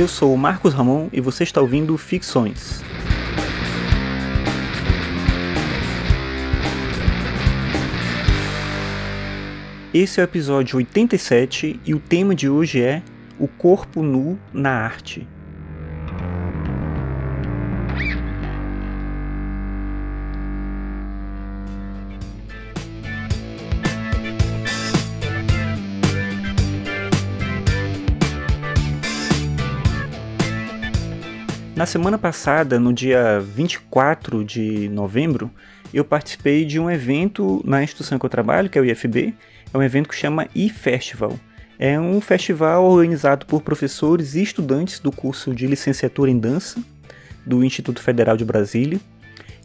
Eu sou o Marcos Ramon e você está ouvindo Ficções. Esse é o episódio 87 e o tema de hoje é O Corpo Nu na Arte. Na semana passada, no dia 24 de novembro, eu participei de um evento na instituição que eu trabalho, que é o IFB, é um evento que chama e-Festival. É um festival organizado por professores e estudantes do curso de licenciatura em dança do Instituto Federal de Brasília.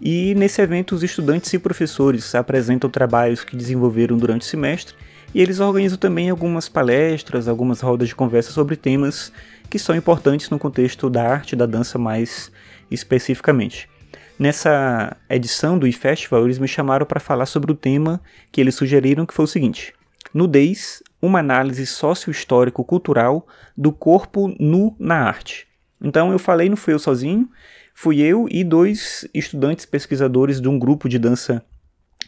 E nesse evento, os estudantes e professores apresentam trabalhos que desenvolveram durante o semestre e eles organizam também algumas palestras, algumas rodas de conversa sobre temas que são importantes no contexto da arte da dança mais especificamente. Nessa edição do eFestival, eles me chamaram para falar sobre o tema que eles sugeriram, que foi o seguinte: Nudez, uma análise socio histórico cultural do corpo nu na arte. Então eu falei, não fui eu sozinho, fui eu e dois estudantes pesquisadores de um grupo de dança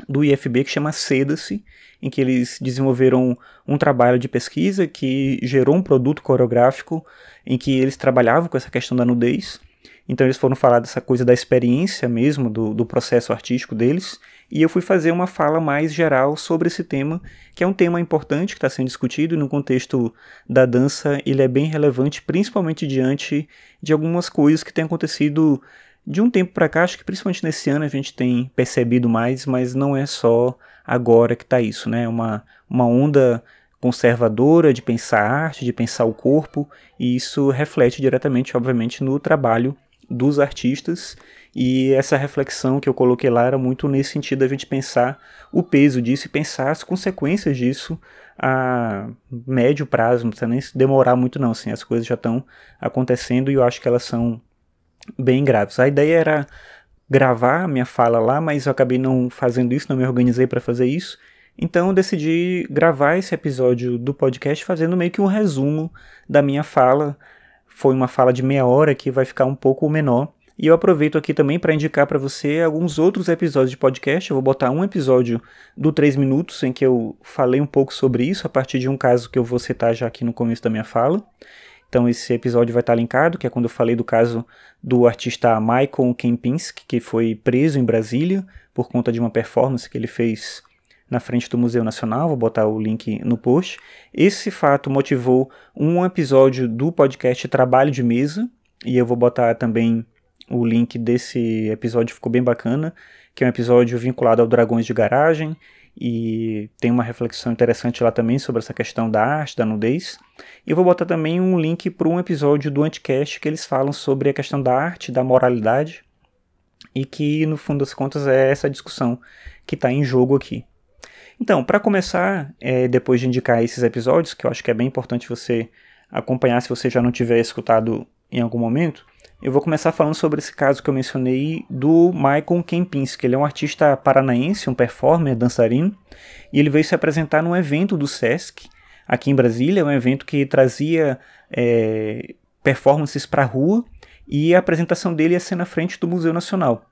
do IFB que chama Seda-se, em que eles desenvolveram um trabalho de pesquisa que gerou um produto coreográfico em que eles trabalhavam com essa questão da nudez. Então eles foram falar dessa coisa da experiência mesmo, do, do processo artístico deles, e eu fui fazer uma fala mais geral sobre esse tema, que é um tema importante que está sendo discutido e no contexto da dança ele é bem relevante, principalmente diante de algumas coisas que têm acontecido de um tempo para cá, acho que principalmente nesse ano a gente tem percebido mais, mas não é só agora que está isso, né? É uma, uma onda conservadora de pensar a arte, de pensar o corpo, e isso reflete diretamente, obviamente, no trabalho dos artistas. E essa reflexão que eu coloquei lá era muito nesse sentido a gente pensar o peso disso e pensar as consequências disso a médio prazo, não precisa nem demorar muito não, assim, as coisas já estão acontecendo e eu acho que elas são bem graves. A ideia era gravar a minha fala lá, mas eu acabei não fazendo isso, não me organizei para fazer isso. Então eu decidi gravar esse episódio do podcast fazendo meio que um resumo da minha fala. Foi uma fala de meia hora que vai ficar um pouco menor. E eu aproveito aqui também para indicar para você alguns outros episódios de podcast. Eu vou botar um episódio do 3 Minutos, em que eu falei um pouco sobre isso, a partir de um caso que eu vou citar já aqui no começo da minha fala. Então esse episódio vai estar linkado, que é quando eu falei do caso do artista Michael Kempinski, que foi preso em Brasília por conta de uma performance que ele fez na frente do Museu Nacional, vou botar o link no post. Esse fato motivou um episódio do podcast Trabalho de Mesa, e eu vou botar também o link desse episódio, ficou bem bacana, que é um episódio vinculado ao Dragões de Garagem, e tem uma reflexão interessante lá também sobre essa questão da arte, da nudez. E eu vou botar também um link para um episódio do Anticast que eles falam sobre a questão da arte, da moralidade, e que no fundo das contas é essa discussão que está em jogo aqui. Então, para começar, é, depois de indicar esses episódios, que eu acho que é bem importante você acompanhar se você já não tiver escutado em algum momento, eu vou começar falando sobre esse caso que eu mencionei do Michael Kempinski. Ele é um artista paranaense, um performer, dançarino, e ele veio se apresentar num evento do SESC aqui em Brasília, um evento que trazia é, performances para a rua, e a apresentação dele ia ser na frente do Museu Nacional.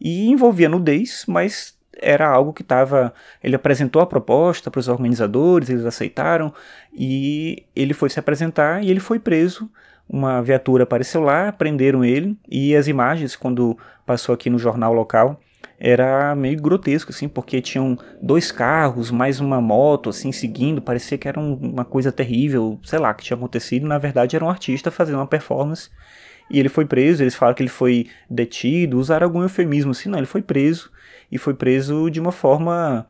E envolvia nudez, mas era algo que estava. Ele apresentou a proposta para os organizadores, eles aceitaram, e ele foi se apresentar e ele foi preso uma viatura apareceu lá, prenderam ele e as imagens, quando passou aqui no jornal local, era meio grotesco, assim, porque tinham dois carros, mais uma moto, assim, seguindo, parecia que era um, uma coisa terrível, sei lá, que tinha acontecido, na verdade era um artista fazendo uma performance, e ele foi preso, eles falam que ele foi detido, usaram algum eufemismo, assim, não, ele foi preso, e foi preso de uma forma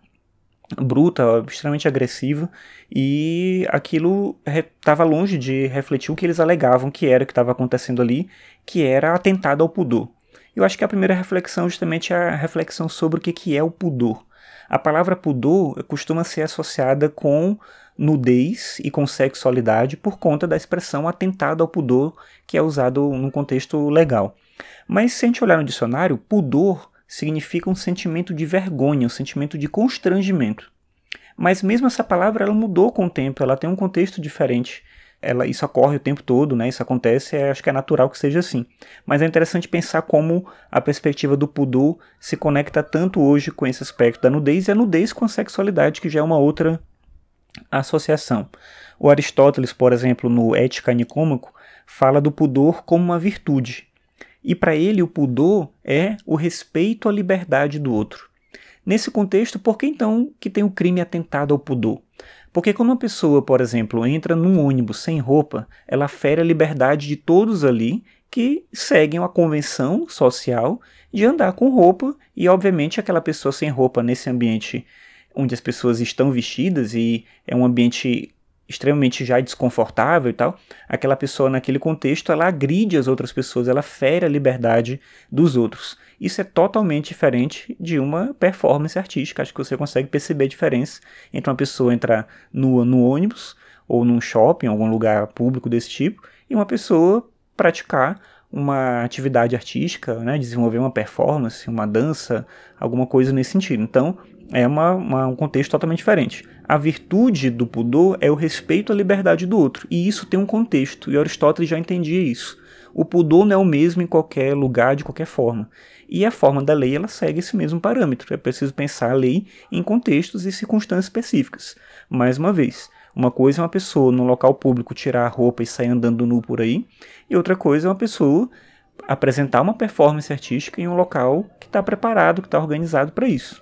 bruta, extremamente agressiva, e aquilo estava longe de refletir o que eles alegavam que era o que estava acontecendo ali, que era atentado ao pudor. Eu acho que a primeira reflexão justamente é a reflexão sobre o que, que é o pudor. A palavra pudor costuma ser associada com nudez e com sexualidade por conta da expressão atentado ao pudor que é usado num contexto legal. Mas se a gente olhar no dicionário, pudor significa um sentimento de vergonha, um sentimento de constrangimento. Mas mesmo essa palavra ela mudou com o tempo, ela tem um contexto diferente. Ela, isso ocorre o tempo todo, né? Isso acontece, é, acho que é natural que seja assim. Mas é interessante pensar como a perspectiva do pudor se conecta tanto hoje com esse aspecto da nudez e a nudez com a sexualidade, que já é uma outra associação. O Aristóteles, por exemplo, no Ética Nicômaco, fala do pudor como uma virtude e para ele o pudor é o respeito à liberdade do outro. Nesse contexto, por que então que tem o crime atentado ao pudor? Porque quando uma pessoa, por exemplo, entra num ônibus sem roupa, ela fere a liberdade de todos ali que seguem a convenção social de andar com roupa e, obviamente, aquela pessoa sem roupa nesse ambiente onde as pessoas estão vestidas e é um ambiente extremamente já desconfortável e tal, aquela pessoa naquele contexto ela agride as outras pessoas, ela fere a liberdade dos outros. Isso é totalmente diferente de uma performance artística. Acho que você consegue perceber a diferença entre uma pessoa entrar nua no ônibus ou num shopping, algum lugar público desse tipo, e uma pessoa praticar uma atividade artística, né? desenvolver uma performance, uma dança, alguma coisa nesse sentido. Então, é uma, uma, um contexto totalmente diferente. A virtude do pudor é o respeito à liberdade do outro, e isso tem um contexto, e Aristóteles já entendia isso. O pudor não é o mesmo em qualquer lugar, de qualquer forma. E a forma da lei ela segue esse mesmo parâmetro. É preciso pensar a lei em contextos e circunstâncias específicas. Mais uma vez, uma coisa é uma pessoa no local público tirar a roupa e sair andando nu por aí, e outra coisa é uma pessoa apresentar uma performance artística em um local que está preparado, que está organizado para isso.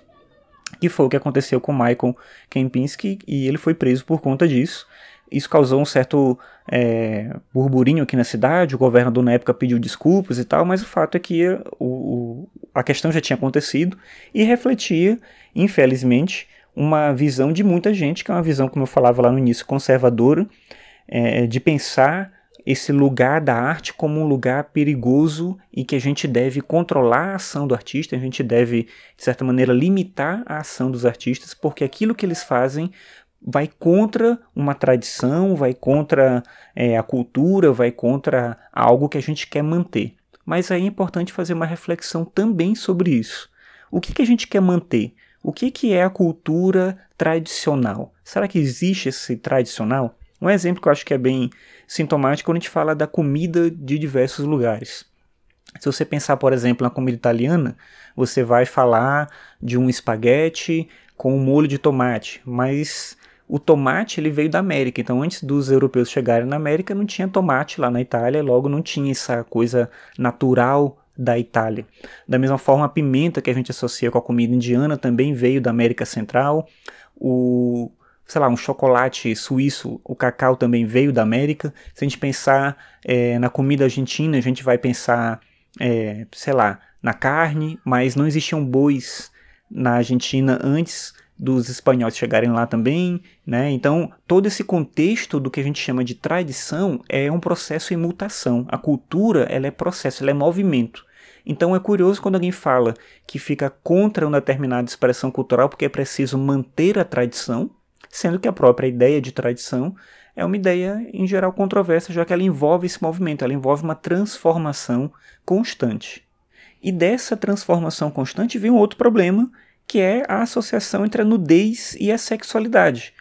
Que foi o que aconteceu com Michael Kempinski e ele foi preso por conta disso. Isso causou um certo é, burburinho aqui na cidade. O governador na época pediu desculpas e tal, mas o fato é que é, o, o, a questão já tinha acontecido e refletia, infelizmente, uma visão de muita gente, que é uma visão, como eu falava lá no início, conservadora, é, é, de pensar esse lugar da arte como um lugar perigoso e que a gente deve controlar a ação do artista, a gente deve, de certa maneira, limitar a ação dos artistas, porque aquilo que eles fazem vai contra uma tradição, vai contra é, a cultura, vai contra algo que a gente quer manter. Mas aí é importante fazer uma reflexão também sobre isso. O que, que a gente quer manter? O que, que é a cultura tradicional? Será que existe esse tradicional? Um exemplo que eu acho que é bem sintomático é quando a gente fala da comida de diversos lugares. Se você pensar, por exemplo, na comida italiana, você vai falar de um espaguete com um molho de tomate, mas o tomate ele veio da América, então antes dos europeus chegarem na América não tinha tomate lá na Itália, logo não tinha essa coisa natural da Itália. Da mesma forma, a pimenta que a gente associa com a comida indiana também veio da América Central. O, sei lá, um chocolate suíço, o cacau também veio da América. Se a gente pensar é, na comida argentina, a gente vai pensar, é, sei lá, na carne, mas não existiam bois na Argentina antes dos espanhóis chegarem lá também, né? Então, todo esse contexto do que a gente chama de tradição é um processo em mutação. A cultura, ela é processo, ela é movimento. Então é curioso quando alguém fala que fica contra uma determinada expressão cultural porque é preciso manter a tradição, sendo que a própria ideia de tradição é uma ideia em geral controversa, já que ela envolve esse movimento, ela envolve uma transformação constante. E dessa transformação constante vem um outro problema, que é a associação entre a nudez e a sexualidade.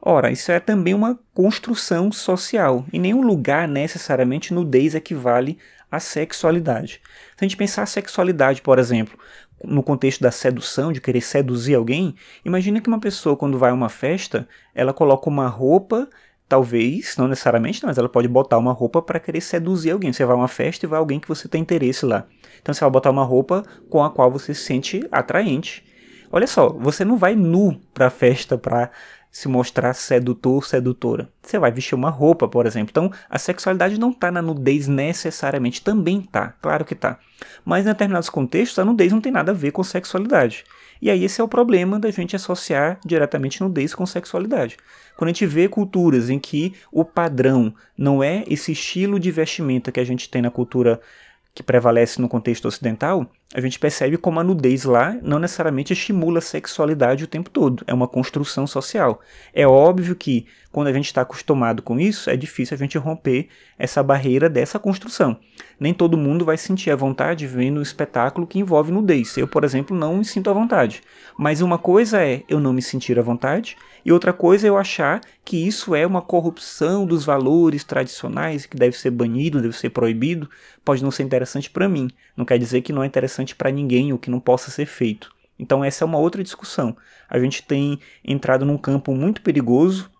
Ora, isso é também uma construção social, e nenhum lugar necessariamente nudez equivale a sexualidade. Se então, a gente pensar a sexualidade, por exemplo, no contexto da sedução, de querer seduzir alguém, imagina que uma pessoa, quando vai a uma festa, ela coloca uma roupa, talvez, não necessariamente, mas ela pode botar uma roupa para querer seduzir alguém. Você vai a uma festa e vai alguém que você tem interesse lá. Então você vai botar uma roupa com a qual você se sente atraente. Olha só, você não vai nu para a festa para se mostrar sedutor ou sedutora. Você vai vestir uma roupa, por exemplo. Então, a sexualidade não está na nudez necessariamente. Também está, claro que está. Mas em determinados contextos, a nudez não tem nada a ver com sexualidade. E aí esse é o problema da gente associar diretamente nudez com sexualidade. Quando a gente vê culturas em que o padrão não é esse estilo de vestimenta que a gente tem na cultura que prevalece no contexto ocidental, a gente percebe como a nudez lá não necessariamente estimula a sexualidade o tempo todo, é uma construção social. É óbvio que quando a gente está acostumado com isso, é difícil a gente romper essa barreira dessa construção. Nem todo mundo vai sentir a vontade vendo um espetáculo que envolve nudez. Eu, por exemplo, não me sinto à vontade. Mas uma coisa é eu não me sentir à vontade, e outra coisa é eu achar que isso é uma corrupção dos valores tradicionais, que deve ser banido, deve ser proibido, pode não ser interessante para mim. Não quer dizer que não é interessante interessante para ninguém ou que não possa ser feito. Então essa é uma outra discussão. A gente tem entrado num campo muito perigoso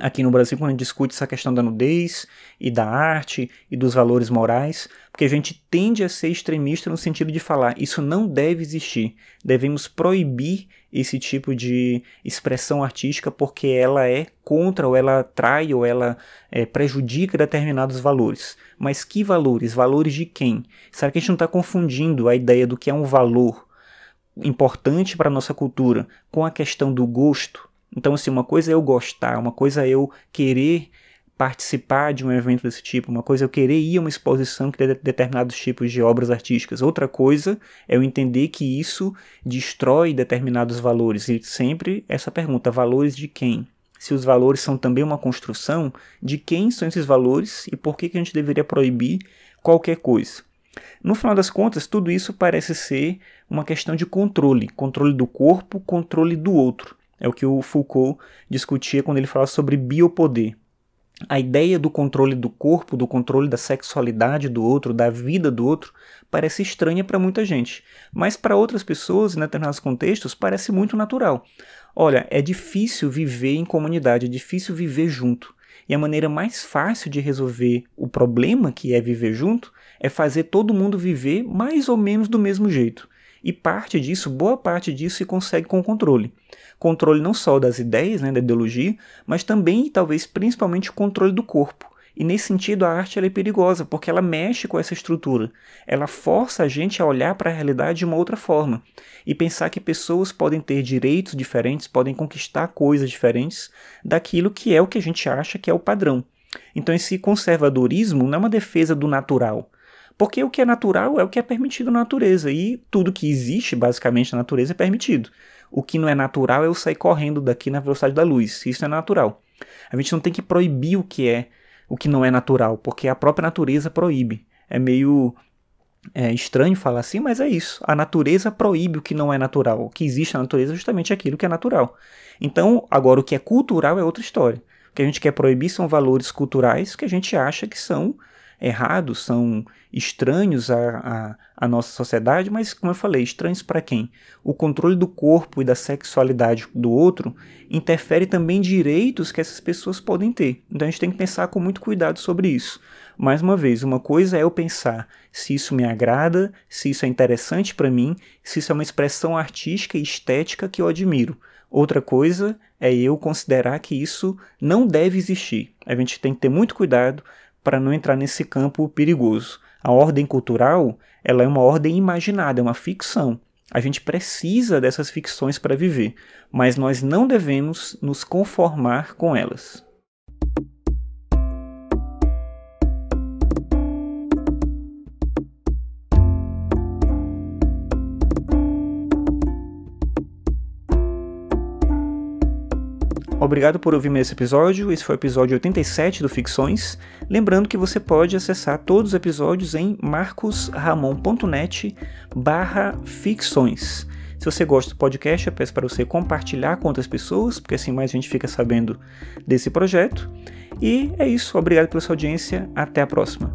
aqui no Brasil quando a gente discute essa questão da nudez e da arte e dos valores morais, porque a gente tende a ser extremista no sentido de falar isso não deve existir, devemos proibir esse tipo de expressão artística porque ela é contra ou ela trai ou ela é, prejudica determinados valores. Mas que valores? Valores de quem? Será que a gente não está confundindo a ideia do que é um valor importante para a nossa cultura com a questão do gosto? Então, assim, uma coisa é eu gostar, uma coisa é eu querer participar de um evento desse tipo, uma coisa é eu querer ir a uma exposição que tem determinados tipos de obras artísticas, outra coisa é eu entender que isso destrói determinados valores. E sempre essa pergunta: valores de quem? Se os valores são também uma construção, de quem são esses valores e por que, que a gente deveria proibir qualquer coisa? No final das contas, tudo isso parece ser uma questão de controle: controle do corpo, controle do outro. É o que o Foucault discutia quando ele falava sobre biopoder. A ideia do controle do corpo, do controle da sexualidade do outro, da vida do outro, parece estranha para muita gente, mas para outras pessoas, em determinados contextos, parece muito natural. Olha, é difícil viver em comunidade, é difícil viver junto. E a maneira mais fácil de resolver o problema que é viver junto é fazer todo mundo viver mais ou menos do mesmo jeito. E parte disso, boa parte disso, se consegue com o controle. Controle não só das ideias, né, da ideologia, mas também, talvez principalmente, o controle do corpo. E nesse sentido, a arte é perigosa, porque ela mexe com essa estrutura. Ela força a gente a olhar para a realidade de uma outra forma e pensar que pessoas podem ter direitos diferentes, podem conquistar coisas diferentes daquilo que é o que a gente acha que é o padrão. Então, esse conservadorismo não é uma defesa do natural, porque o que é natural é o que é permitido na natureza, e tudo que existe, basicamente, na natureza é permitido. O que não é natural é eu sair correndo daqui na velocidade da luz. Isso é natural. A gente não tem que proibir o que é, o que não é natural, porque a própria natureza proíbe. É meio é estranho falar assim, mas é isso. A natureza proíbe o que não é natural. O que existe na natureza é justamente aquilo que é natural. Então, agora, o que é cultural é outra história. O que a gente quer proibir são valores culturais que a gente acha que são errados, são estranhos à, à, à nossa sociedade, mas, como eu falei, estranhos para quem? O controle do corpo e da sexualidade do outro interfere também direitos que essas pessoas podem ter. Então a gente tem que pensar com muito cuidado sobre isso. Mais uma vez, uma coisa é eu pensar se isso me agrada, se isso é interessante para mim, se isso é uma expressão artística e estética que eu admiro. Outra coisa é eu considerar que isso não deve existir. A gente tem que ter muito cuidado para não entrar nesse campo perigoso. A ordem cultural ela é uma ordem imaginada, é uma ficção. A gente precisa dessas ficções para viver, mas nós não devemos nos conformar com elas. Obrigado por ouvir esse episódio. Esse foi o episódio 87 do Ficções. Lembrando que você pode acessar todos os episódios em marcosramon.net barra ficções. Se você gosta do podcast, eu peço para você compartilhar com outras pessoas, porque assim mais a gente fica sabendo desse projeto. E é isso. Obrigado pela sua audiência. Até a próxima.